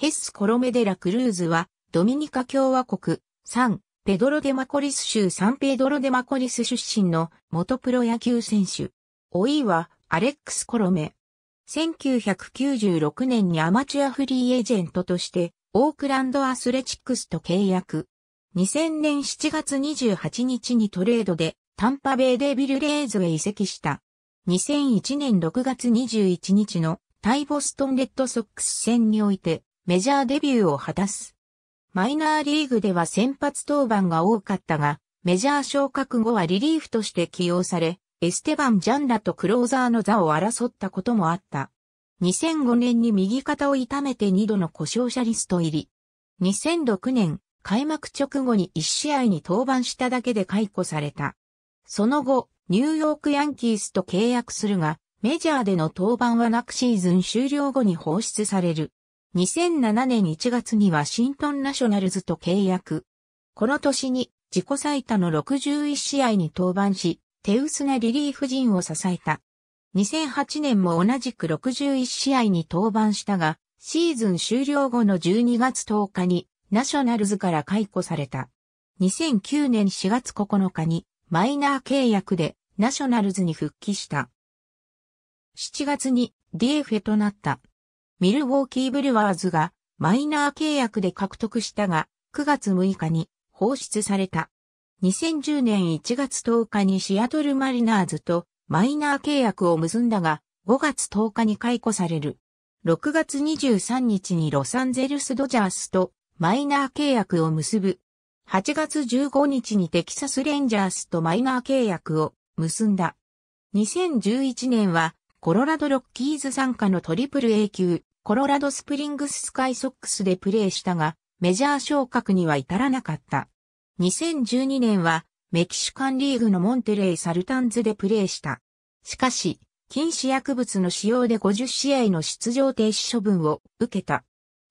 ヘス・コロメデラ・クルーズは、ドミニカ共和国、サン・ペドロ・デマコリス州サンペドロ・デマコリス出身の元プロ野球選手。老いは、アレックス・コロメ。1996年にアマチュアフリーエージェントとして、オークランドアスレチックスと契約。2000年7月28日にトレードで、タンパベイデビルレーズへ移籍した。2001年6月21日のタイ・ボストンレッドソックス戦において、メジャーデビューを果たす。マイナーリーグでは先発登板が多かったが、メジャー昇格後はリリーフとして起用され、エステバン・ジャンラとクローザーの座を争ったこともあった。2005年に右肩を痛めて2度の故障者リスト入り。2006年、開幕直後に1試合に登板しただけで解雇された。その後、ニューヨークヤンキースと契約するが、メジャーでの登板はなくシーズン終了後に放出される。2007年1月にワシントンナショナルズと契約。この年に自己最多の61試合に登板し、手薄なリリーフ陣を支えた。2008年も同じく61試合に登板したが、シーズン終了後の12月10日にナショナルズから解雇された。2009年4月9日にマイナー契約でナショナルズに復帰した。7月に DF となった。ミルウォーキーブルワーズがマイナー契約で獲得したが、9月6日に放出された。2010年1月10日にシアトルマリナーズとマイナー契約を結んだが、5月10日に解雇される。6月23日にロサンゼルスドジャースとマイナー契約を結ぶ。8月15日にテキサスレンジャースとマイナー契約を結んだ。2011年はコロラドロッキーズ参加のトリプル A 級コロラドスプリングススカイソックスでプレーしたが、メジャー昇格には至らなかった。2012年は、メキシカンリーグのモンテレイ・サルタンズでプレーした。しかし、禁止薬物の使用で50試合の出場停止処分を受けた。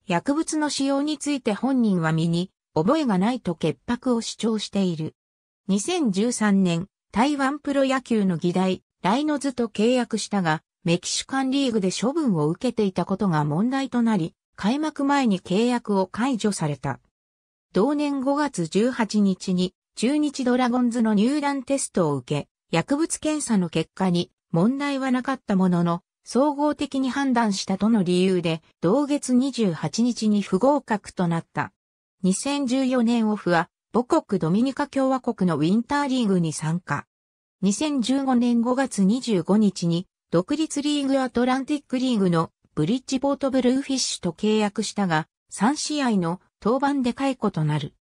薬物の使用について本人は身に覚えがないと潔白を主張している。2013年、台湾プロ野球の議題、ライノズと契約したが、メキシカンリーグで処分を受けていたことが問題となり、開幕前に契約を解除された。同年5月18日に中日ドラゴンズの入団テストを受け、薬物検査の結果に問題はなかったものの、総合的に判断したとの理由で、同月28日に不合格となった。2014年オフは、母国ドミニカ共和国のウィンターリーグに参加。2015年5月25日に独立リーグアトランティックリーグのブリッジポートブルーフィッシュと契約したが、3試合の登板で解雇となる。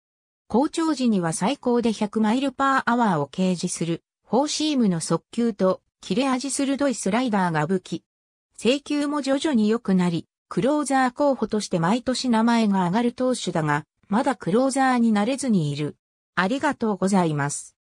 好調時には最高で100マイルパーアワーを掲示する、フォーシームの速球と切れ味鋭いスライダーが武器。請求も徐々に良くなり、クローザー候補として毎年名前が上がる投手だが、まだクローザーになれずにいる。ありがとうございます。